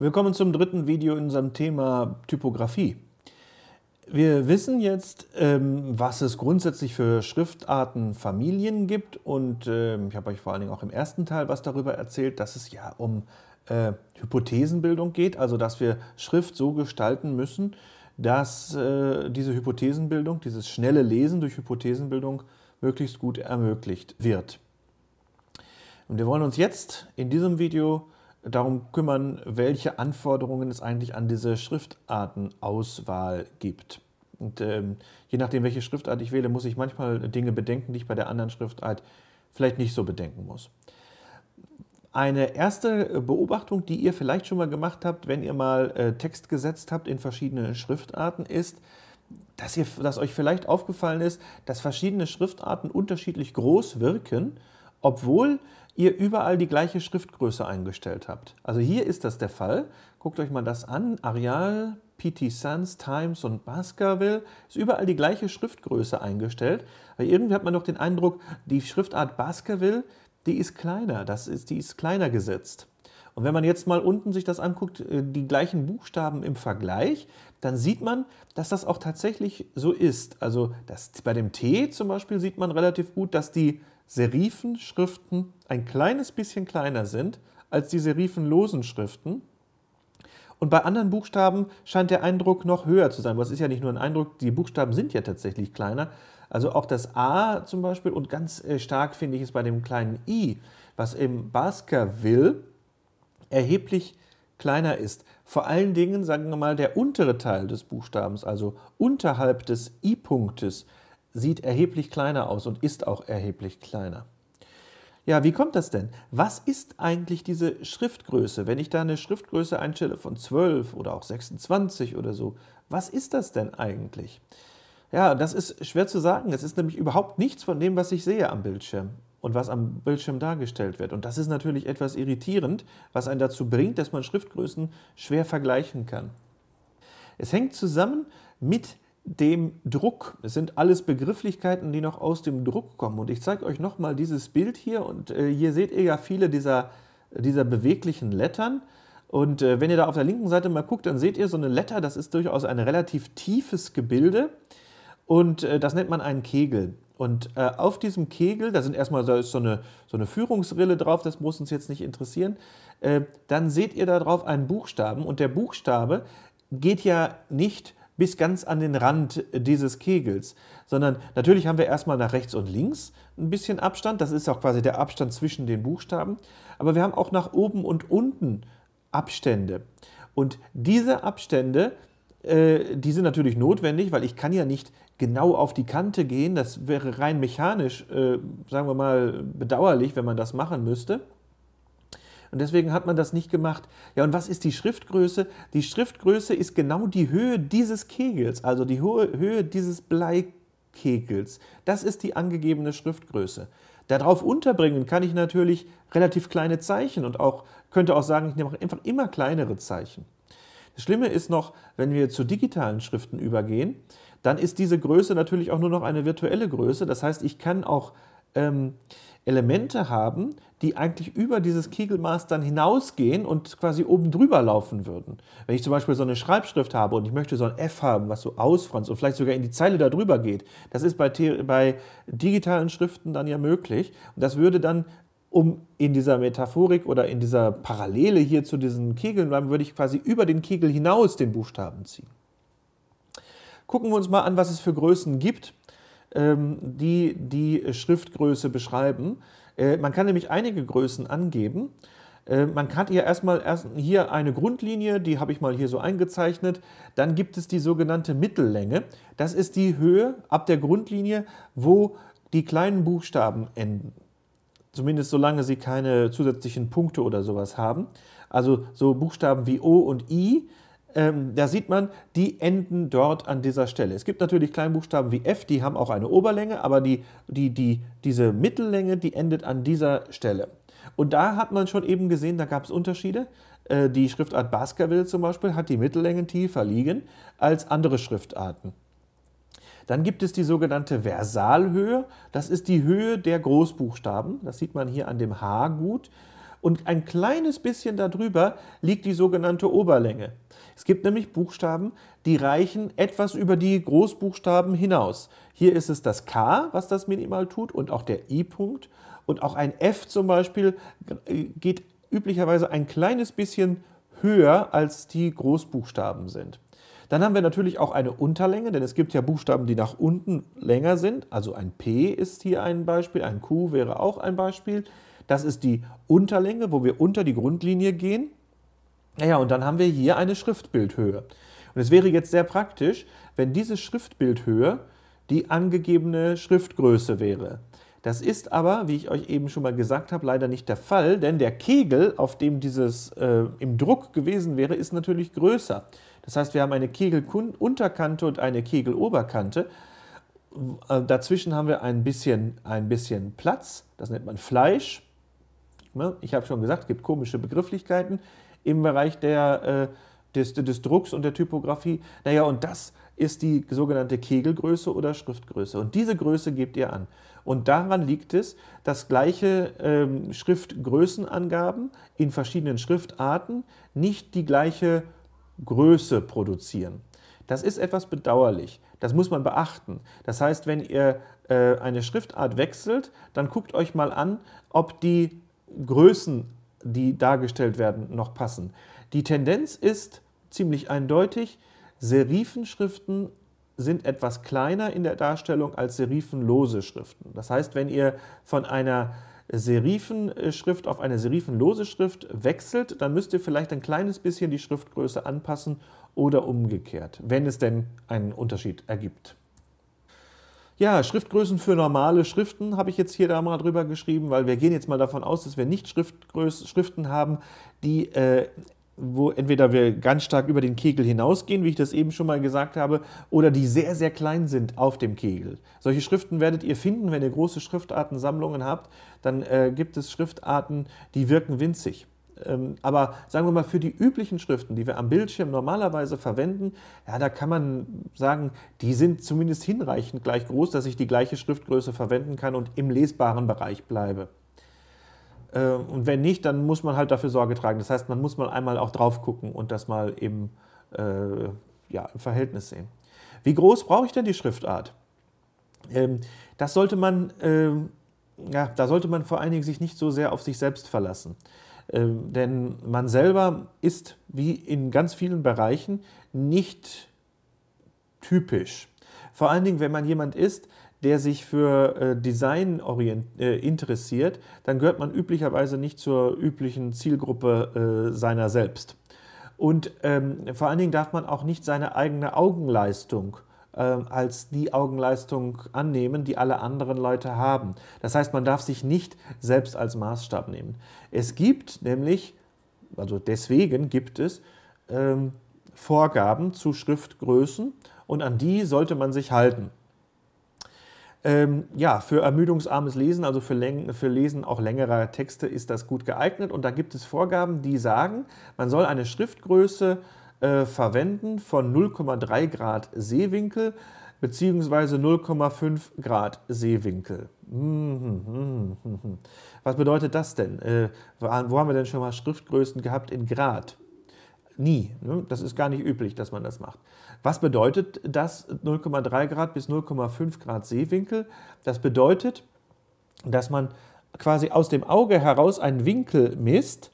Willkommen zum dritten Video in unserem Thema Typografie. Wir wissen jetzt, ähm, was es grundsätzlich für Schriftarten Familien gibt und ähm, ich habe euch vor allen Dingen auch im ersten Teil was darüber erzählt, dass es ja um äh, Hypothesenbildung geht, also dass wir Schrift so gestalten müssen, dass äh, diese Hypothesenbildung, dieses schnelle Lesen durch Hypothesenbildung möglichst gut ermöglicht wird. Und wir wollen uns jetzt in diesem Video darum kümmern, welche Anforderungen es eigentlich an diese Schriftartenauswahl gibt. Und ähm, je nachdem, welche Schriftart ich wähle, muss ich manchmal Dinge bedenken, die ich bei der anderen Schriftart vielleicht nicht so bedenken muss. Eine erste äh, Beobachtung, die ihr vielleicht schon mal gemacht habt, wenn ihr mal äh, Text gesetzt habt in verschiedene Schriftarten, ist, dass, ihr, dass euch vielleicht aufgefallen ist, dass verschiedene Schriftarten unterschiedlich groß wirken, obwohl ihr überall die gleiche Schriftgröße eingestellt habt. Also hier ist das der Fall. Guckt euch mal das an. Arial, PT Sans, Times und Baskerville ist überall die gleiche Schriftgröße eingestellt. Weil irgendwie hat man doch den Eindruck, die Schriftart Baskerville, die ist kleiner. Das ist, die ist kleiner gesetzt. Und wenn man jetzt mal unten sich das anguckt, äh, die gleichen Buchstaben im Vergleich, dann sieht man, dass das auch tatsächlich so ist. Also das, bei dem T zum Beispiel sieht man relativ gut, dass die Serifenschriften ein kleines bisschen kleiner sind als die serifenlosen Schriften. Und bei anderen Buchstaben scheint der Eindruck noch höher zu sein. Was ist ja nicht nur ein Eindruck, die Buchstaben sind ja tatsächlich kleiner. Also auch das A zum Beispiel und ganz äh, stark finde ich es bei dem kleinen I, was im Baskerville erheblich kleiner ist. Vor allen Dingen, sagen wir mal, der untere Teil des Buchstabens, also unterhalb des I-Punktes, sieht erheblich kleiner aus und ist auch erheblich kleiner. Ja, wie kommt das denn? Was ist eigentlich diese Schriftgröße? Wenn ich da eine Schriftgröße einstelle von 12 oder auch 26 oder so, was ist das denn eigentlich? Ja, das ist schwer zu sagen. Es ist nämlich überhaupt nichts von dem, was ich sehe am Bildschirm und was am Bildschirm dargestellt wird. Und das ist natürlich etwas irritierend, was einen dazu bringt, dass man Schriftgrößen schwer vergleichen kann. Es hängt zusammen mit der dem Druck. Es sind alles Begrifflichkeiten, die noch aus dem Druck kommen. Und ich zeige euch nochmal dieses Bild hier. Und äh, hier seht ihr ja viele dieser, dieser beweglichen Lettern. Und äh, wenn ihr da auf der linken Seite mal guckt, dann seht ihr so eine Letter, das ist durchaus ein relativ tiefes Gebilde. Und äh, das nennt man einen Kegel. Und äh, auf diesem Kegel, da sind erstmal so, so, eine, so eine Führungsrille drauf, das muss uns jetzt nicht interessieren. Äh, dann seht ihr da drauf einen Buchstaben. Und der Buchstabe geht ja nicht bis ganz an den Rand dieses Kegels, sondern natürlich haben wir erstmal nach rechts und links ein bisschen Abstand, das ist auch quasi der Abstand zwischen den Buchstaben, aber wir haben auch nach oben und unten Abstände. Und diese Abstände, äh, die sind natürlich notwendig, weil ich kann ja nicht genau auf die Kante gehen. Das wäre rein mechanisch, äh, sagen wir mal, bedauerlich, wenn man das machen müsste. Und deswegen hat man das nicht gemacht. Ja, und was ist die Schriftgröße? Die Schriftgröße ist genau die Höhe dieses Kegels, also die Höhe dieses Bleikegels. Das ist die angegebene Schriftgröße. Darauf unterbringen kann ich natürlich relativ kleine Zeichen und auch könnte auch sagen, ich nehme einfach immer kleinere Zeichen. Das Schlimme ist noch, wenn wir zu digitalen Schriften übergehen, dann ist diese Größe natürlich auch nur noch eine virtuelle Größe. Das heißt, ich kann auch ähm, Elemente haben, die eigentlich über dieses Kegelmaß dann hinausgehen und quasi oben drüber laufen würden. Wenn ich zum Beispiel so eine Schreibschrift habe und ich möchte so ein F haben, was so ausfranst und vielleicht sogar in die Zeile da drüber geht, das ist bei, bei digitalen Schriften dann ja möglich. Und das würde dann, um in dieser Metaphorik oder in dieser Parallele hier zu diesen Kegeln bleiben, würde ich quasi über den Kegel hinaus den Buchstaben ziehen. Gucken wir uns mal an, was es für Größen gibt. Ähm, die die Schriftgröße beschreiben. Äh, man kann nämlich einige Größen angeben. Äh, man hat hier erstmal erst hier eine Grundlinie, die habe ich mal hier so eingezeichnet. Dann gibt es die sogenannte Mittellänge. Das ist die Höhe ab der Grundlinie, wo die kleinen Buchstaben enden. Zumindest solange sie keine zusätzlichen Punkte oder sowas haben. Also so Buchstaben wie O und I, ähm, da sieht man, die enden dort an dieser Stelle. Es gibt natürlich Kleinbuchstaben wie F, die haben auch eine Oberlänge, aber die, die, die, diese Mittellänge, die endet an dieser Stelle. Und da hat man schon eben gesehen, da gab es Unterschiede. Äh, die Schriftart Baskerville zum Beispiel hat die Mittellängen tiefer liegen als andere Schriftarten. Dann gibt es die sogenannte Versalhöhe. Das ist die Höhe der Großbuchstaben. Das sieht man hier an dem H gut und ein kleines bisschen darüber liegt die sogenannte Oberlänge. Es gibt nämlich Buchstaben, die reichen etwas über die Großbuchstaben hinaus. Hier ist es das K, was das minimal tut und auch der I-Punkt und auch ein F zum Beispiel äh, geht üblicherweise ein kleines bisschen höher als die Großbuchstaben sind. Dann haben wir natürlich auch eine Unterlänge, denn es gibt ja Buchstaben, die nach unten länger sind. Also ein P ist hier ein Beispiel, ein Q wäre auch ein Beispiel. Das ist die Unterlänge, wo wir unter die Grundlinie gehen. Naja, und dann haben wir hier eine Schriftbildhöhe. Und es wäre jetzt sehr praktisch, wenn diese Schriftbildhöhe die angegebene Schriftgröße wäre. Das ist aber, wie ich euch eben schon mal gesagt habe, leider nicht der Fall, denn der Kegel, auf dem dieses äh, im Druck gewesen wäre, ist natürlich größer. Das heißt, wir haben eine Kegelunterkante und eine Kegeloberkante. Äh, dazwischen haben wir ein bisschen, ein bisschen Platz, das nennt man Fleisch. Ne? Ich habe schon gesagt, es gibt komische Begrifflichkeiten im Bereich der, äh, des, des Drucks und der Typografie. Naja, und das ist die sogenannte Kegelgröße oder Schriftgröße. Und diese Größe gebt ihr an. Und daran liegt es, dass gleiche ähm, Schriftgrößenangaben in verschiedenen Schriftarten nicht die gleiche Größe produzieren. Das ist etwas bedauerlich. Das muss man beachten. Das heißt, wenn ihr äh, eine Schriftart wechselt, dann guckt euch mal an, ob die Größen, die dargestellt werden, noch passen. Die Tendenz ist ziemlich eindeutig, Serifenschriften sind etwas kleiner in der Darstellung als serifenlose Schriften. Das heißt, wenn ihr von einer Serifenschrift auf eine serifenlose Schrift wechselt, dann müsst ihr vielleicht ein kleines bisschen die Schriftgröße anpassen oder umgekehrt, wenn es denn einen Unterschied ergibt ja, Schriftgrößen für normale Schriften habe ich jetzt hier da mal drüber geschrieben, weil wir gehen jetzt mal davon aus, dass wir nicht Schriftgröß Schriften haben, die äh, wo entweder wir ganz stark über den Kegel hinausgehen, wie ich das eben schon mal gesagt habe, oder die sehr, sehr klein sind auf dem Kegel. Solche Schriften werdet ihr finden, wenn ihr große Schriftartensammlungen habt, dann äh, gibt es Schriftarten, die wirken winzig. Ähm, aber sagen wir mal, für die üblichen Schriften, die wir am Bildschirm normalerweise verwenden, ja, da kann man sagen, die sind zumindest hinreichend gleich groß, dass ich die gleiche Schriftgröße verwenden kann und im lesbaren Bereich bleibe. Ähm, und wenn nicht, dann muss man halt dafür Sorge tragen. Das heißt, man muss mal einmal auch drauf gucken und das mal eben äh, ja, im Verhältnis sehen. Wie groß brauche ich denn die Schriftart? Ähm, das sollte man, äh, ja, da sollte man vor allen Dingen sich nicht so sehr auf sich selbst verlassen. Äh, denn man selber ist, wie in ganz vielen Bereichen, nicht typisch. Vor allen Dingen, wenn man jemand ist, der sich für äh, Design äh, interessiert, dann gehört man üblicherweise nicht zur üblichen Zielgruppe seiner selbst. Und ähm, vor allen Dingen darf man auch nicht seine eigene Augenleistung äh, ähm, als die Augenleistung annehmen, die alle anderen Leute haben. Das heißt, man darf sich nicht selbst als Maßstab nehmen. Es gibt nämlich, also deswegen gibt es ähm, Vorgaben zu Schriftgrößen und an die sollte man sich halten. Ähm, ja, für ermüdungsarmes Lesen, also für, Läng für Lesen auch längerer Texte ist das gut geeignet und da gibt es Vorgaben, die sagen, man soll eine Schriftgröße äh, äh, verwenden von 0,3 Grad Seewinkel bzw. 0,5 Grad Seewinkel. Mhm, mhm, mhm, Was bedeutet das denn? Äh, wo haben wir denn schon mal Schriftgrößen gehabt in Grad? Nie. Ne? Das ist gar nicht üblich, dass man das macht. Was bedeutet das 0,3 Grad bis 0,5 Grad Seewinkel? Das bedeutet, dass man quasi aus dem Auge heraus einen Winkel misst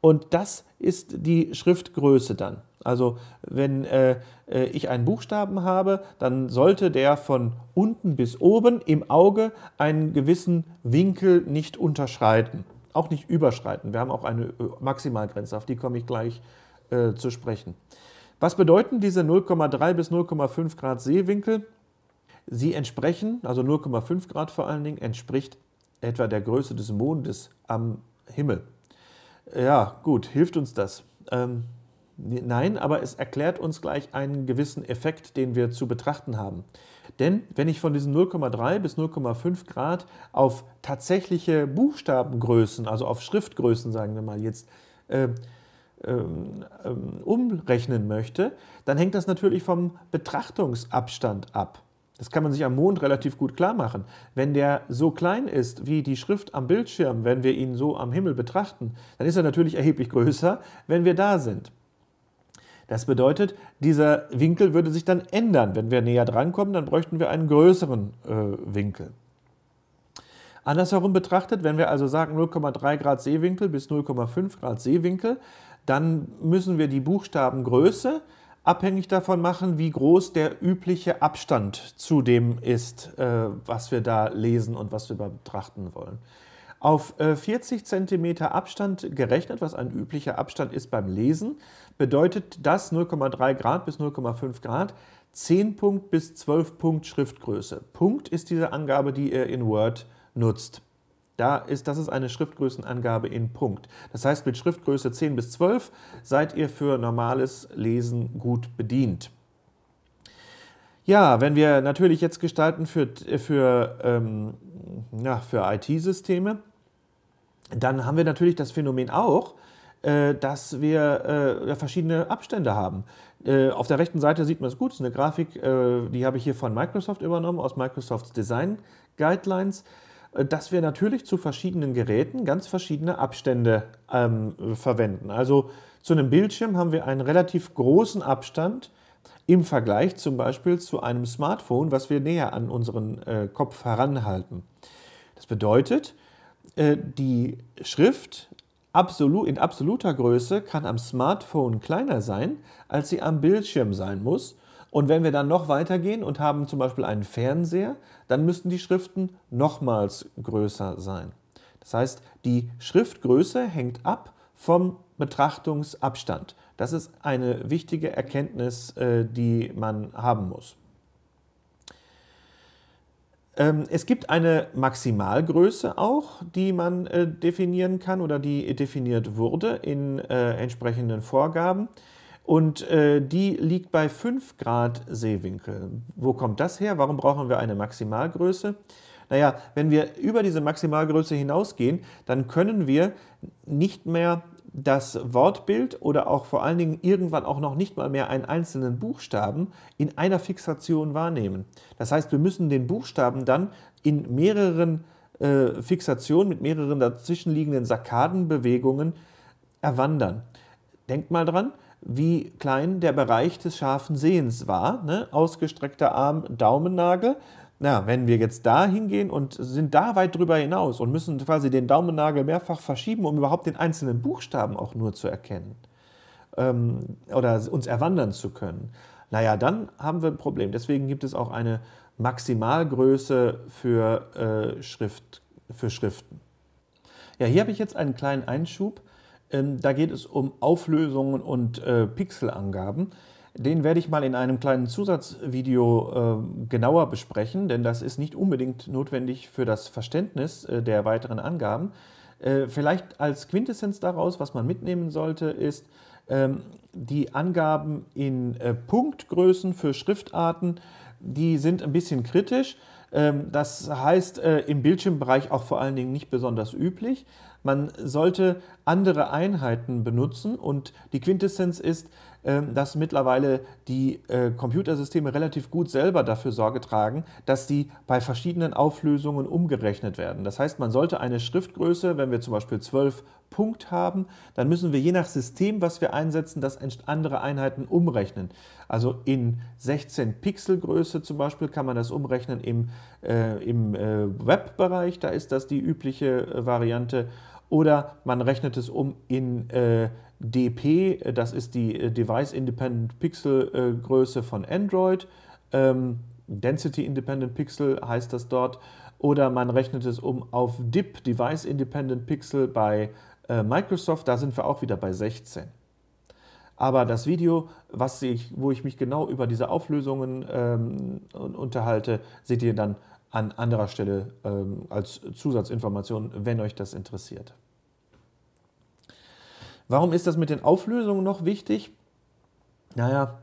und das ist die Schriftgröße dann. Also wenn äh, äh, ich einen Buchstaben habe, dann sollte der von unten bis oben im Auge einen gewissen Winkel nicht unterschreiten, auch nicht überschreiten. Wir haben auch eine äh, Maximalgrenze, auf die komme ich gleich äh, zu sprechen. Was bedeuten diese 0,3 bis 0,5 Grad Seewinkel? Sie entsprechen, also 0,5 Grad vor allen Dingen, entspricht etwa der Größe des Mondes am Himmel. Ja, gut, hilft uns das? Ähm, Nein, aber es erklärt uns gleich einen gewissen Effekt, den wir zu betrachten haben. Denn wenn ich von diesen 0,3 bis 0,5 Grad auf tatsächliche Buchstabengrößen, also auf Schriftgrößen, sagen wir mal jetzt, äh, ähm, ähm, umrechnen möchte, dann hängt das natürlich vom Betrachtungsabstand ab. Das kann man sich am Mond relativ gut klar machen. Wenn der so klein ist wie die Schrift am Bildschirm, wenn wir ihn so am Himmel betrachten, dann ist er natürlich erheblich größer, wenn wir da sind. Das bedeutet, dieser Winkel würde sich dann ändern. Wenn wir näher drankommen, dann bräuchten wir einen größeren äh, Winkel. Andersherum betrachtet, wenn wir also sagen 0,3 Grad Seewinkel bis 0,5 Grad Seewinkel, dann müssen wir die Buchstabengröße abhängig davon machen, wie groß der übliche Abstand zu dem ist, äh, was wir da lesen und was wir betrachten wollen. Auf 40 äh, cm Abstand gerechnet, was ein üblicher Abstand ist beim Lesen, bedeutet das 0,3 Grad bis 0,5 Grad 10 Punkt bis 12 Punkt Schriftgröße. Punkt ist diese Angabe, die ihr in Word nutzt. Da ist, das ist eine Schriftgrößenangabe in Punkt. Das heißt, mit Schriftgröße 10 bis 12 seid ihr für normales Lesen gut bedient. Ja, wenn wir natürlich jetzt gestalten für, für, ähm, ja, für IT-Systeme, dann haben wir natürlich das Phänomen auch, äh, dass wir äh, verschiedene Abstände haben. Äh, auf der rechten Seite sieht man es gut, das ist eine Grafik, die habe ich hier von Microsoft übernommen, aus Microsofts Design Guidelines, dass wir natürlich zu verschiedenen Geräten ganz verschiedene Abstände ähm, verwenden. Also zu einem Bildschirm haben wir einen relativ großen Abstand im Vergleich zum Beispiel zu einem Smartphone, was wir näher an unseren äh, Kopf heranhalten. Das bedeutet, die Schrift absolut, in absoluter Größe kann am Smartphone kleiner sein, als sie am Bildschirm sein muss. Und wenn wir dann noch weitergehen und haben zum Beispiel einen Fernseher, dann müssten die Schriften nochmals größer sein. Das heißt, die Schriftgröße hängt ab vom Betrachtungsabstand. Das ist eine wichtige Erkenntnis, äh, die man haben muss. Ähm, es gibt eine Maximalgröße auch, die man äh, definieren kann oder die definiert wurde in äh, entsprechenden Vorgaben. Und äh, die liegt bei 5 Grad Seewinkel. Wo kommt das her? Warum brauchen wir eine Maximalgröße? Naja, wenn wir über diese Maximalgröße hinausgehen, dann können wir nicht mehr das Wortbild oder auch vor allen Dingen irgendwann auch noch nicht mal mehr einen einzelnen Buchstaben in einer Fixation wahrnehmen. Das heißt, wir müssen den Buchstaben dann in mehreren äh, Fixationen mit mehreren dazwischenliegenden Sakkadenbewegungen erwandern. Denkt mal dran, wie klein der Bereich des scharfen Sehens war. Ne? Ausgestreckter Arm, Daumennagel na, wenn wir jetzt da hingehen und sind da weit drüber hinaus und müssen quasi den Daumennagel mehrfach verschieben, um überhaupt den einzelnen Buchstaben auch nur zu erkennen ähm, oder uns erwandern zu können, naja, dann haben wir ein Problem. Deswegen gibt es auch eine Maximalgröße für, äh, Schrift, für Schriften. Ja, hier habe ich jetzt einen kleinen Einschub. Ähm, da geht es um Auflösungen und äh, Pixelangaben. Den werde ich mal in einem kleinen Zusatzvideo äh, genauer besprechen, denn das ist nicht unbedingt notwendig für das Verständnis äh, der weiteren Angaben. Äh, vielleicht als Quintessenz daraus, was man mitnehmen sollte, ist, ähm, die Angaben in äh, Punktgrößen für Schriftarten, die sind ein bisschen kritisch. Ähm, das heißt, äh, im Bildschirmbereich auch vor allen Dingen nicht besonders üblich. Man sollte andere Einheiten benutzen und die Quintessenz ist, ähm, mhm. dass mittlerweile die äh, Computersysteme relativ gut selber dafür Sorge tragen, dass die bei verschiedenen Auflösungen umgerechnet werden. Das heißt, man sollte eine Schriftgröße, wenn wir zum Beispiel 12 Punkt haben, dann müssen wir je nach System, was wir einsetzen, das andere Einheiten umrechnen. Also in 16 Pixelgröße zum Beispiel kann man das umrechnen im, äh, im äh, Webbereich, da ist das die übliche äh, Variante oder man rechnet es um in äh, DP, das ist die äh, Device Independent Pixel äh, Größe von Android. Ähm, Density Independent Pixel heißt das dort. Oder man rechnet es um auf DIP, Device Independent Pixel bei äh, Microsoft. Da sind wir auch wieder bei 16. Aber das Video, was ich, wo ich mich genau über diese Auflösungen ähm, unterhalte, seht ihr dann an anderer Stelle ähm, als Zusatzinformation, wenn euch das interessiert. Warum ist das mit den Auflösungen noch wichtig? Naja,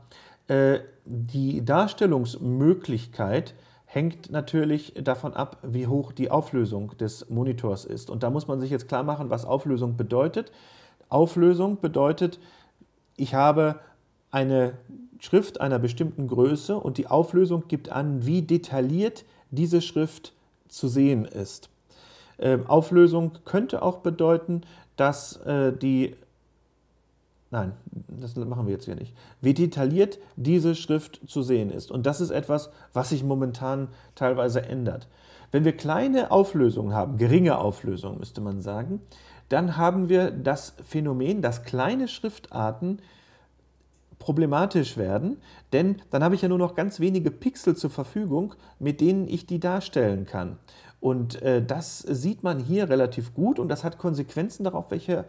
äh, die Darstellungsmöglichkeit hängt natürlich davon ab, wie hoch die Auflösung des Monitors ist. Und da muss man sich jetzt klar machen, was Auflösung bedeutet. Auflösung bedeutet, ich habe eine Schrift einer bestimmten Größe und die Auflösung gibt an, wie detailliert die diese Schrift zu sehen ist. Ähm, Auflösung könnte auch bedeuten, dass äh, die Nein, das machen wir jetzt hier nicht. Wie detailliert diese Schrift zu sehen ist. Und das ist etwas, was sich momentan teilweise ändert. Wenn wir kleine Auflösungen haben, geringe Auflösungen müsste man sagen, dann haben wir das Phänomen, dass kleine Schriftarten problematisch werden, denn dann habe ich ja nur noch ganz wenige Pixel zur Verfügung, mit denen ich die darstellen kann. Und äh, das sieht man hier relativ gut und das hat Konsequenzen darauf, welche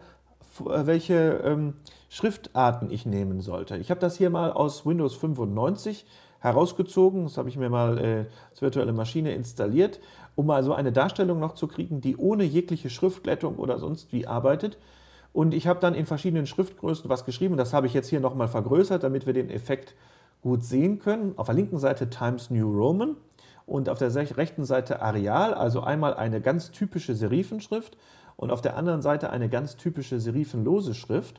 äh, welche ähm, Schriftarten ich nehmen sollte. Ich habe das hier mal aus Windows 95 herausgezogen. Das habe ich mir mal äh, als virtuelle Maschine installiert, um also eine Darstellung noch zu kriegen, die ohne jegliche Schriftglättung oder sonst wie arbeitet. Und ich habe dann in verschiedenen Schriftgrößen was geschrieben. Das habe ich jetzt hier nochmal vergrößert, damit wir den Effekt gut sehen können. Auf der linken Seite Times New Roman und auf der rechten Seite Areal, also einmal eine ganz typische Serifenschrift und auf der anderen Seite eine ganz typische serifenlose Schrift.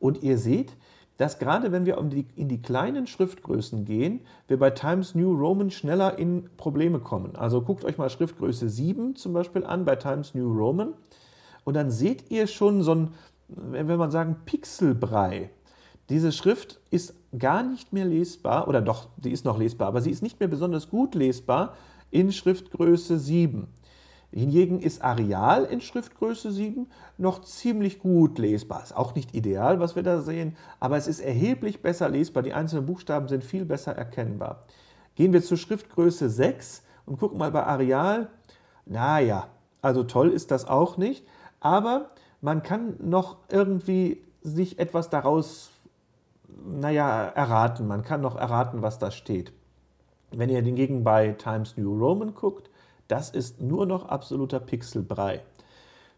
Und ihr seht, dass gerade wenn wir in die kleinen Schriftgrößen gehen, wir bei Times New Roman schneller in Probleme kommen. Also guckt euch mal Schriftgröße 7 zum Beispiel an bei Times New Roman. Und dann seht ihr schon so ein, wenn man sagen, Pixelbrei. Diese Schrift ist gar nicht mehr lesbar, oder doch, die ist noch lesbar, aber sie ist nicht mehr besonders gut lesbar in Schriftgröße 7. Hingegen ist Areal in Schriftgröße 7 noch ziemlich gut lesbar. Ist auch nicht ideal, was wir da sehen, aber es ist erheblich besser lesbar. Die einzelnen Buchstaben sind viel besser erkennbar. Gehen wir zur Schriftgröße 6 und gucken mal bei Areal. Naja, also toll ist das auch nicht, aber man kann noch irgendwie sich etwas daraus, naja, erraten. Man kann noch erraten, was da steht. Wenn ihr hingegen bei Times New Roman guckt, das ist nur noch absoluter Pixelbrei.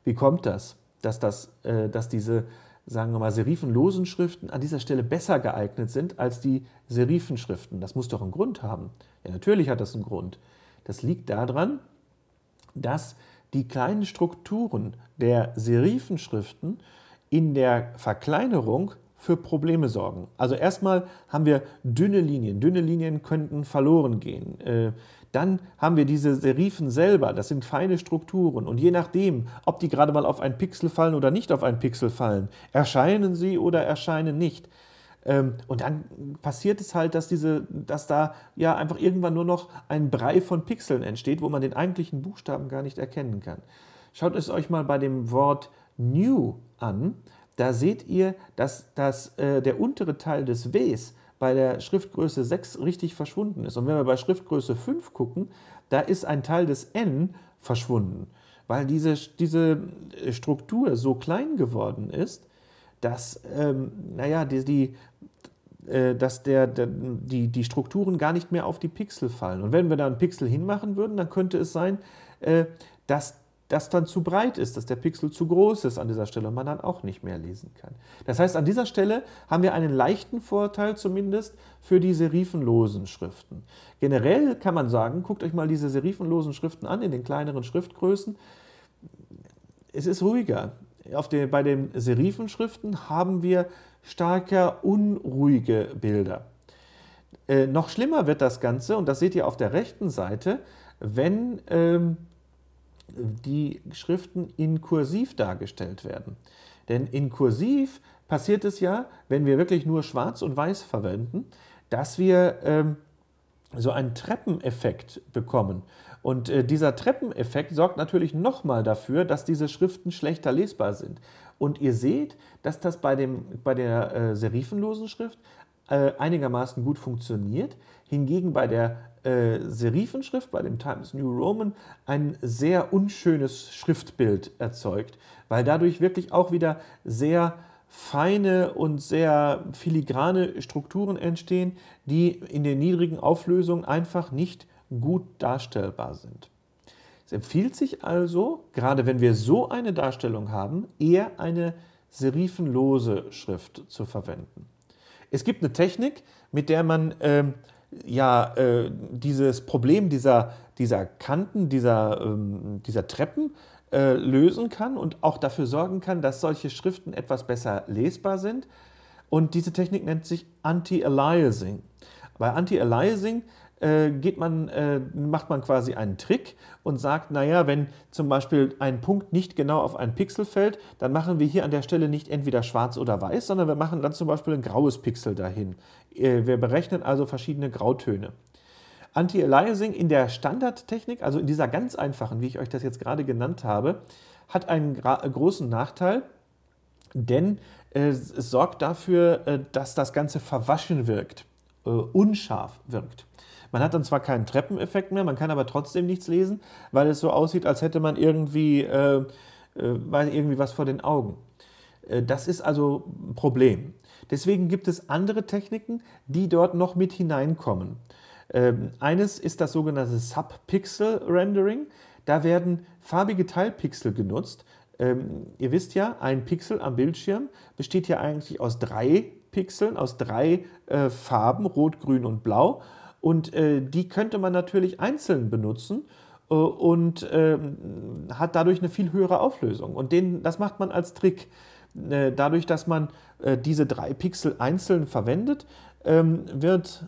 Wie kommt das, dass, das, äh, dass diese, sagen wir mal, serifenlosen Schriften an dieser Stelle besser geeignet sind als die Serifenschriften? Das muss doch einen Grund haben. Ja, natürlich hat das einen Grund. Das liegt daran, dass die kleinen Strukturen der Serifenschriften in der Verkleinerung für Probleme sorgen. Also erstmal haben wir dünne Linien. Dünne Linien könnten verloren gehen. Äh, dann haben wir diese Serifen selber, das sind feine Strukturen. Und je nachdem, ob die gerade mal auf einen Pixel fallen oder nicht auf einen Pixel fallen, erscheinen sie oder erscheinen nicht. Ähm, und dann passiert es halt, dass, diese, dass da ja einfach irgendwann nur noch ein Brei von Pixeln entsteht, wo man den eigentlichen Buchstaben gar nicht erkennen kann. Schaut es euch mal bei dem Wort new an. Da seht ihr, dass das, äh, der untere Teil des Ws bei der Schriftgröße 6 richtig verschwunden ist. Und wenn wir bei Schriftgröße 5 gucken, da ist ein Teil des N verschwunden, weil diese, diese äh, Struktur so klein geworden ist, dass, ähm, naja, die, die äh, dass der, der, die, die Strukturen gar nicht mehr auf die Pixel fallen. Und wenn wir da einen Pixel hinmachen würden, dann könnte es sein, äh, dass das dann zu breit ist, dass der Pixel zu groß ist an dieser Stelle und man dann auch nicht mehr lesen kann. Das heißt, an dieser Stelle haben wir einen leichten Vorteil zumindest für die serifenlosen Schriften. Generell kann man sagen, guckt euch mal diese serifenlosen Schriften an in den kleineren Schriftgrößen. Es ist ruhiger auf den, bei den Serifenschriften haben wir starker unruhige Bilder. Äh, noch schlimmer wird das Ganze, und das seht ihr auf der rechten Seite, wenn ähm, die Schriften in Kursiv dargestellt werden. Denn in Kursiv passiert es ja, wenn wir wirklich nur Schwarz und Weiß verwenden, dass wir ähm, so einen Treppeneffekt bekommen. Und äh, dieser Treppeneffekt sorgt natürlich nochmal dafür, dass diese Schriften schlechter lesbar sind. Und ihr seht, dass das bei, dem, bei der äh, serifenlosen Schrift äh, einigermaßen gut funktioniert, hingegen bei der äh, Serifenschrift, bei dem Times New Roman, ein sehr unschönes Schriftbild erzeugt, weil dadurch wirklich auch wieder sehr feine und sehr filigrane Strukturen entstehen, die in den niedrigen Auflösungen einfach nicht gut darstellbar sind. Es empfiehlt sich also, gerade wenn wir so eine Darstellung haben, eher eine serifenlose Schrift zu verwenden. Es gibt eine Technik, mit der man ähm, ja äh, dieses Problem dieser, dieser Kanten, dieser, ähm, dieser Treppen äh, lösen kann und auch dafür sorgen kann, dass solche Schriften etwas besser lesbar sind. Und diese Technik nennt sich Anti-Aliasing. Bei Anti-Aliasing äh, geht man, äh, macht man quasi einen Trick und sagt, naja, wenn zum Beispiel ein Punkt nicht genau auf einen Pixel fällt, dann machen wir hier an der Stelle nicht entweder schwarz oder weiß, sondern wir machen dann zum Beispiel ein graues Pixel dahin. Äh, wir berechnen also verschiedene Grautöne. Anti-Aliasing in der Standardtechnik, also in dieser ganz einfachen, wie ich euch das jetzt gerade genannt habe, hat einen großen Nachteil, denn es sorgt dafür, dass das Ganze verwaschen wirkt, unscharf wirkt. Man hat dann zwar keinen Treppeneffekt mehr, man kann aber trotzdem nichts lesen, weil es so aussieht, als hätte man irgendwie, äh, äh irgendwie was vor den Augen. Äh, das ist also ein Problem. Deswegen gibt es andere Techniken, die dort noch mit hineinkommen. Ähm, eines ist das sogenannte Subpixel-Rendering. Da werden farbige Teilpixel genutzt. Ähm, ihr wisst ja, ein Pixel am Bildschirm besteht ja eigentlich aus drei Pixeln, aus drei äh, Farben, rot, grün und blau. Und äh, die könnte man natürlich einzeln benutzen äh, und äh, hat dadurch eine viel höhere Auflösung. Und den, das macht man als Trick. Äh, dadurch, dass man äh, diese drei Pixel einzeln verwendet, ähm, wird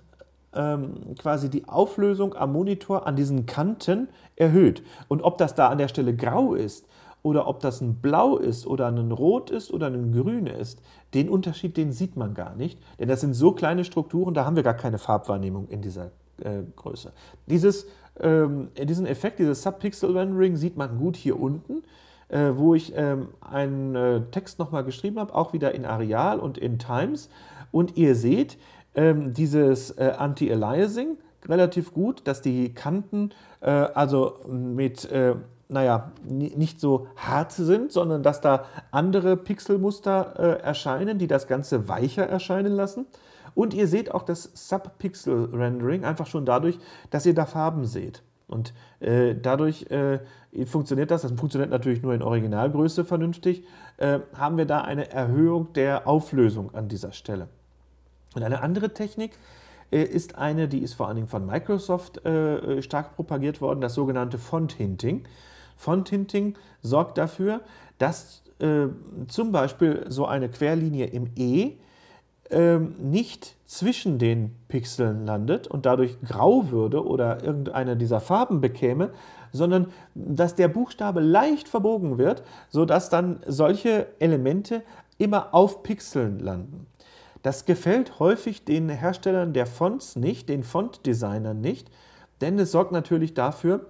ähm, quasi die Auflösung am Monitor an diesen Kanten erhöht. Und ob das da an der Stelle grau ist oder ob das ein Blau ist oder ein Rot ist oder ein Grün ist, den Unterschied, den sieht man gar nicht. Denn das sind so kleine Strukturen, da haben wir gar keine Farbwahrnehmung in dieser äh, Größe. Dieses, ähm, diesen Effekt, dieses Subpixel-Rendering sieht man gut hier unten, äh, wo ich ähm, einen äh, Text nochmal geschrieben habe, auch wieder in Areal und in Times. Und ihr seht ähm, dieses äh, Anti-Aliasing relativ gut, dass die Kanten äh, also mit äh, naja, nicht so hart sind, sondern dass da andere Pixelmuster äh, erscheinen, die das Ganze weicher erscheinen lassen. Und ihr seht auch das subpixel rendering einfach schon dadurch, dass ihr da Farben seht. Und äh, dadurch äh, funktioniert das, das funktioniert natürlich nur in Originalgröße vernünftig, äh, haben wir da eine Erhöhung der Auflösung an dieser Stelle. Und eine andere Technik, äh, ist eine, die ist vor allen Dingen von Microsoft äh, stark propagiert worden, das sogenannte Font-Hinting von Tinting sorgt dafür, dass äh, zum Beispiel so eine Querlinie im E äh, nicht zwischen den Pixeln landet und dadurch grau würde oder irgendeine dieser Farben bekäme, sondern dass der Buchstabe leicht verbogen wird, sodass dann solche Elemente immer auf Pixeln landen. Das gefällt häufig den Herstellern der Fonts nicht, den Font-Designern nicht, denn es sorgt natürlich dafür,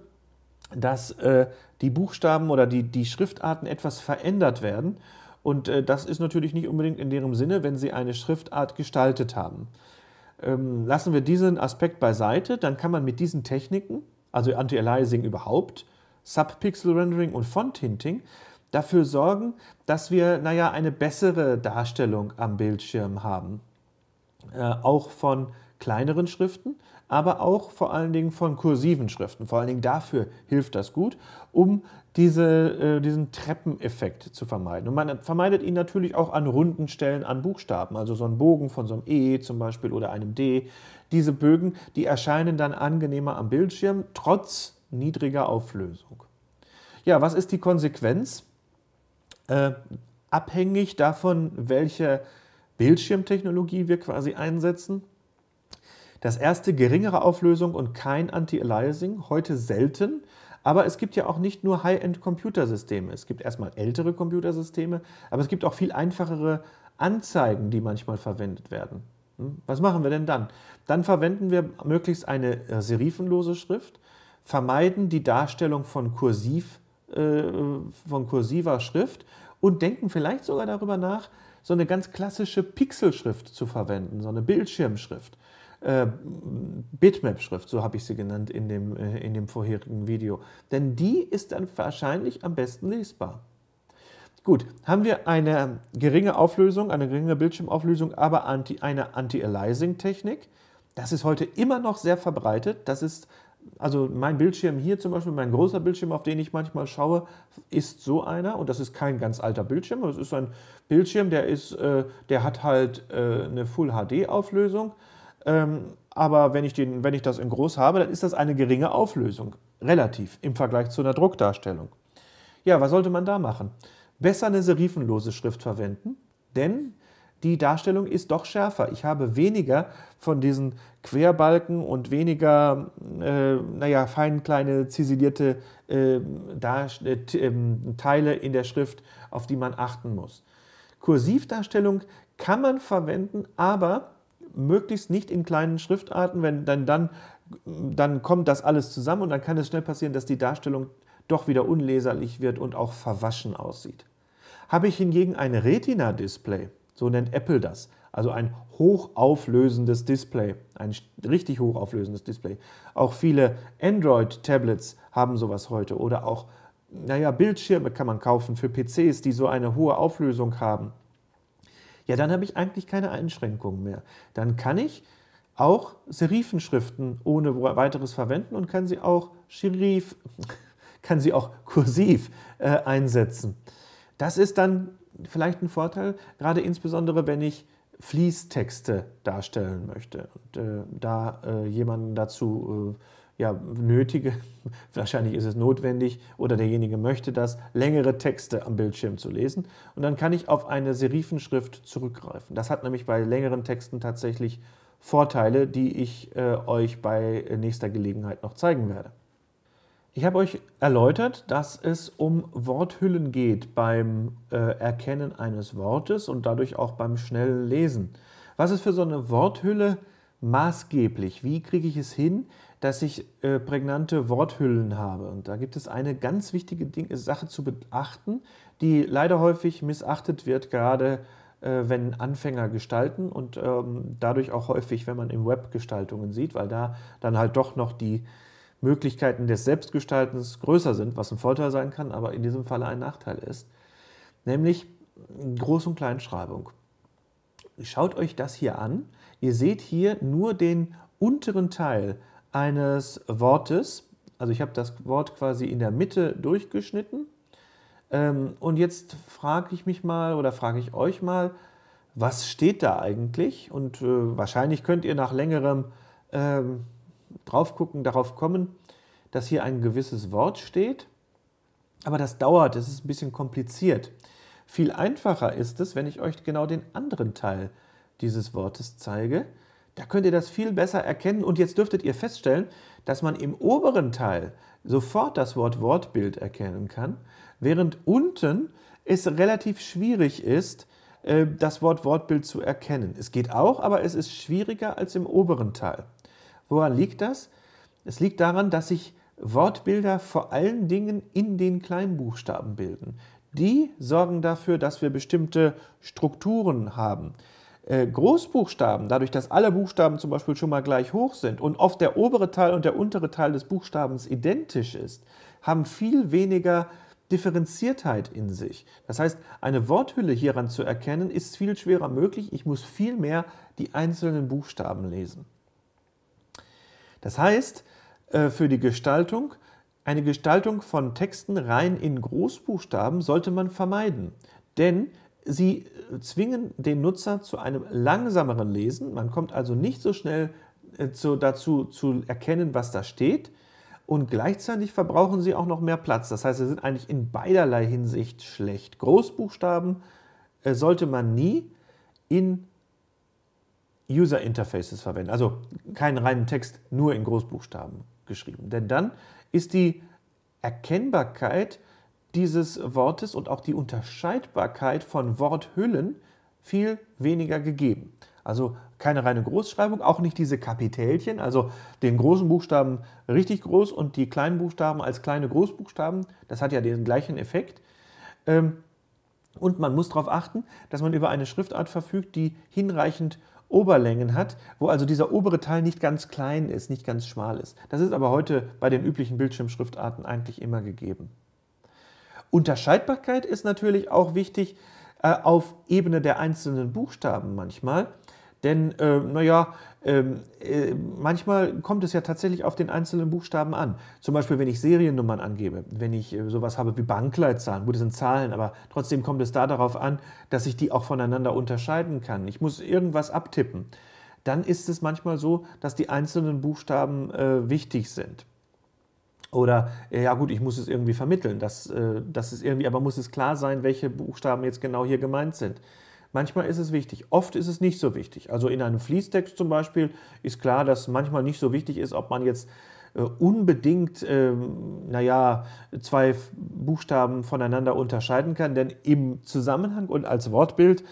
dass äh, die Buchstaben oder die, die Schriftarten etwas verändert werden. Und äh, das ist natürlich nicht unbedingt in deren Sinne, wenn sie eine Schriftart gestaltet haben. Ähm, lassen wir diesen Aspekt beiseite, dann kann man mit diesen Techniken, also Anti-Aliasing überhaupt, Subpixel-Rendering und Font-Hinting, dafür sorgen, dass wir, naja, eine bessere Darstellung am Bildschirm haben. Äh, auch von kleineren Schriften aber auch vor allen Dingen von kursiven Schriften. Vor allen Dingen dafür hilft das gut, um diese, äh, diesen Treppeneffekt zu vermeiden. Und man vermeidet ihn natürlich auch an runden Stellen an Buchstaben, also so ein Bogen von so einem E zum Beispiel oder einem D. Diese Bögen, die erscheinen dann angenehmer am Bildschirm, trotz niedriger Auflösung. Ja, was ist die Konsequenz? Äh, abhängig davon, welche Bildschirmtechnologie wir quasi einsetzen, das erste geringere Auflösung und kein Anti-Aliasing, heute selten. Aber es gibt ja auch nicht nur High-End-Computersysteme. Es gibt erstmal ältere Computersysteme, aber es gibt auch viel einfachere Anzeigen, die manchmal verwendet werden. Hm? Was machen wir denn dann? Dann verwenden wir möglichst eine äh, serifenlose Schrift, vermeiden die Darstellung von, Kursiv, äh, von kursiver Schrift und denken vielleicht sogar darüber nach, so eine ganz klassische Pixelschrift zu verwenden, so eine Bildschirmschrift äh, Bitmap-Schrift, so habe ich sie genannt in dem, äh, in dem vorherigen Video. Denn die ist dann wahrscheinlich am besten lesbar. Gut, haben wir eine geringe Auflösung, eine geringe Bildschirmauflösung, aber anti, eine Anti-Aliasing-Technik. Das ist heute immer noch sehr verbreitet. Das ist also mein Bildschirm hier zum Beispiel, mein großer Bildschirm, auf den ich manchmal schaue, ist so einer und das ist kein ganz alter Bildschirm, das ist ein Bildschirm, der ist, äh, der hat halt äh, eine Full HD Auflösung ähm, aber wenn ich, den, wenn ich das in groß habe, dann ist das eine geringe Auflösung, relativ im Vergleich zu einer Druckdarstellung. Ja, was sollte man da machen? Besser eine serifenlose Schrift verwenden, denn die Darstellung ist doch schärfer. Ich habe weniger von diesen Querbalken und weniger, äh, naja, fein kleine ziselierte ähm, äh, äh, Teile in der Schrift, auf die man achten muss. Kursivdarstellung kann man verwenden, aber möglichst nicht in kleinen Schriftarten, wenn dann, dann, dann kommt das alles zusammen und dann kann es schnell passieren, dass die Darstellung doch wieder unleserlich wird und auch verwaschen aussieht. Habe ich hingegen ein Retina-Display, so nennt Apple das, also ein hochauflösendes Display, ein richtig hochauflösendes Display. Auch viele Android-Tablets haben sowas heute oder auch, naja, Bildschirme kann man kaufen für PCs, die so eine hohe Auflösung haben ja, dann habe ich eigentlich keine Einschränkungen mehr. Dann kann ich auch Serifenschriften ohne weiteres verwenden und kann sie auch Schirif, kann sie auch kursiv äh, einsetzen. Das ist dann vielleicht ein Vorteil, gerade insbesondere wenn ich Fließtexte darstellen möchte und äh, da äh, jemanden dazu äh, ja, nötige, wahrscheinlich ist es notwendig oder derjenige möchte das, längere Texte am Bildschirm zu lesen. Und dann kann ich auf eine Serifenschrift zurückgreifen. Das hat nämlich bei längeren Texten tatsächlich Vorteile, die ich äh, euch bei nächster Gelegenheit noch zeigen werde. Ich habe euch erläutert, dass es um Worthüllen geht beim äh, Erkennen eines Wortes und dadurch auch beim schnellen Lesen. Was ist für so eine Worthülle maßgeblich? Wie kriege ich es hin, dass ich äh, prägnante Worthüllen habe. Und da gibt es eine ganz wichtige Ding äh, Sache zu beachten, die leider häufig missachtet wird, gerade äh, wenn Anfänger gestalten und ähm, dadurch auch häufig, wenn man im Web Gestaltungen sieht, weil da dann halt doch noch die Möglichkeiten des Selbstgestaltens größer sind, was ein Vorteil sein kann, aber in diesem Fall ein Nachteil ist, nämlich Groß- und Kleinschreibung. Schaut euch das hier an. Ihr seht hier nur den unteren Teil eines Wortes. Also ich habe das Wort quasi in der Mitte durchgeschnitten. Ähm, und jetzt frage ich mich mal oder frage ich euch mal, was steht da eigentlich? Und äh, wahrscheinlich könnt ihr nach längerem ähm, draufgucken, darauf kommen, dass hier ein gewisses Wort steht. Aber das dauert, es ist ein bisschen kompliziert. Viel einfacher ist es, wenn ich euch genau den anderen Teil dieses Wortes zeige. Da könnt ihr das viel besser erkennen und jetzt dürftet ihr feststellen, dass man im oberen Teil sofort das Wort Wortbild erkennen kann, während unten es relativ schwierig ist, äh, das Wort Wortbild zu erkennen. Es geht auch, aber es ist schwieriger als im oberen Teil. Woran liegt das? Es liegt daran, dass sich Wortbilder vor allen Dingen in den Kleinbuchstaben bilden. Die sorgen dafür, dass wir bestimmte Strukturen haben. Äh, Großbuchstaben, dadurch, dass alle Buchstaben zum Beispiel schon mal gleich hoch sind und oft der obere Teil und der untere Teil des Buchstabens identisch ist, haben viel weniger Differenziertheit in sich. Das heißt, eine Worthülle hieran zu erkennen, ist viel schwerer möglich. Ich muss viel mehr die einzelnen Buchstaben lesen. Das heißt, äh, für die Gestaltung, eine Gestaltung von Texten rein in Großbuchstaben sollte man vermeiden. Denn Sie äh, zwingen den Nutzer zu einem langsameren Lesen. Man kommt also nicht so schnell äh, zu, dazu zu erkennen, was da steht. Und gleichzeitig verbrauchen sie auch noch mehr Platz. Das heißt, sie sind eigentlich in beiderlei Hinsicht schlecht. Großbuchstaben äh, sollte man nie in User Interfaces verwenden. Also keinen reinen Text nur in Großbuchstaben geschrieben. Denn dann ist die Erkennbarkeit dieses Wortes und auch die Unterscheidbarkeit von Worthüllen viel weniger gegeben. Also keine reine Großschreibung, auch nicht diese Kapitälchen, also den großen Buchstaben richtig groß und die kleinen Buchstaben als kleine Großbuchstaben. Das hat ja den gleichen Effekt. Ähm, und man muss darauf achten, dass man über eine Schriftart verfügt, die hinreichend Oberlängen hat, wo also dieser obere Teil nicht ganz klein ist, nicht ganz schmal ist. Das ist aber heute bei den üblichen Bildschirmschriftarten eigentlich immer gegeben. Unterscheidbarkeit ist natürlich auch wichtig äh, auf Ebene der einzelnen Buchstaben manchmal. Denn, äh, naja, ähm, äh, manchmal kommt es ja tatsächlich auf den einzelnen Buchstaben an. Zum Beispiel, wenn ich Seriennummern angebe, wenn ich äh, sowas habe wie Bankleitzahlen, gut, das sind Zahlen, aber trotzdem kommt es da darauf an, dass ich die auch voneinander unterscheiden kann. Ich muss irgendwas abtippen. Dann ist es manchmal so, dass die einzelnen Buchstaben äh, wichtig sind. Oder äh, ja gut, ich muss es irgendwie vermitteln. Das, äh, das ist irgendwie, aber muss es klar sein, welche Buchstaben jetzt genau hier gemeint sind. Manchmal ist es wichtig, oft ist es nicht so wichtig. Also in einem Fließtext zum Beispiel ist klar, dass manchmal nicht so wichtig ist, ob man jetzt äh, unbedingt, ähm, naja, zwei Buchstaben voneinander unterscheiden kann, denn im Zusammenhang und als Wortbild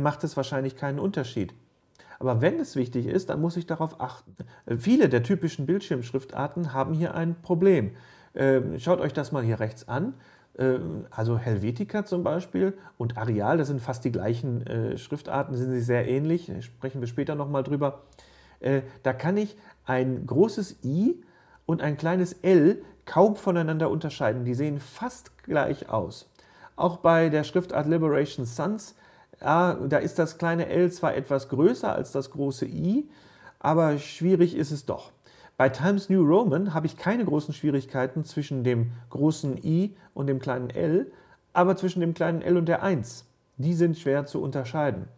macht es wahrscheinlich keinen Unterschied. Aber wenn es wichtig ist, dann muss ich darauf achten. Viele der typischen Bildschirmschriftarten haben hier ein Problem. Ähm, schaut euch das mal hier rechts an. Ähm, also Helvetica zum Beispiel und Arial, das sind fast die gleichen äh, Schriftarten, sind sie sehr ähnlich, äh, sprechen wir später nochmal drüber. Äh, da kann ich ein großes I und ein kleines L kaum voneinander unterscheiden. Die sehen fast gleich aus. Auch bei der Schriftart Liberation Sons ja, da ist das kleine L zwar etwas größer als das große I, aber schwierig ist es doch. Bei Times New Roman habe ich keine großen Schwierigkeiten zwischen dem großen I und dem kleinen L, aber zwischen dem kleinen L und der 1. Die sind schwer zu unterscheiden.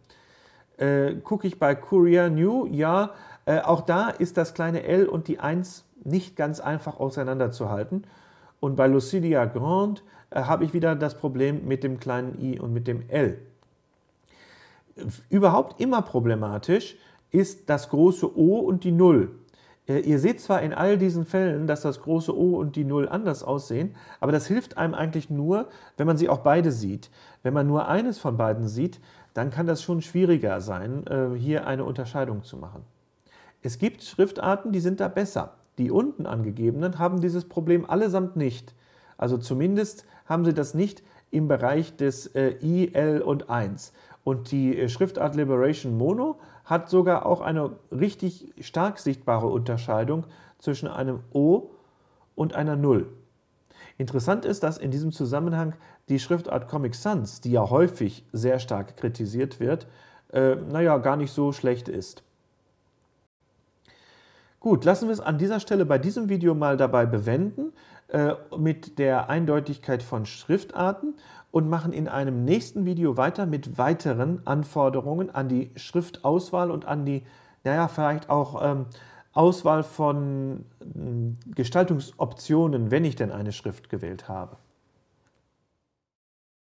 Äh, Gucke ich bei Courier New, ja, äh, auch da ist das kleine L und die 1 nicht ganz einfach auseinanderzuhalten. Und bei Lucidia Grand äh, habe ich wieder das Problem mit dem kleinen I und mit dem L überhaupt immer problematisch ist das große O und die Null. Äh, ihr seht zwar in all diesen Fällen, dass das große O und die Null anders aussehen, aber das hilft einem eigentlich nur, wenn man sie auch beide sieht. Wenn man nur eines von beiden sieht, dann kann das schon schwieriger sein, äh, hier eine Unterscheidung zu machen. Es gibt Schriftarten, die sind da besser. Die unten angegebenen haben dieses Problem allesamt nicht. Also zumindest haben sie das nicht im Bereich des äh, I, L und 1. Und die äh, Schriftart Liberation Mono hat sogar auch eine richtig stark sichtbare Unterscheidung zwischen einem O und einer Null. Interessant ist, dass in diesem Zusammenhang die Schriftart Comic Sans, die ja häufig sehr stark kritisiert wird, äh, naja, gar nicht so schlecht ist. Gut, lassen wir es an dieser Stelle bei diesem Video mal dabei bewenden äh, mit der Eindeutigkeit von Schriftarten und machen in einem nächsten Video weiter mit weiteren Anforderungen an die Schriftauswahl und an die, naja, vielleicht auch ähm, Auswahl von ähm, Gestaltungsoptionen, wenn ich denn eine Schrift gewählt habe.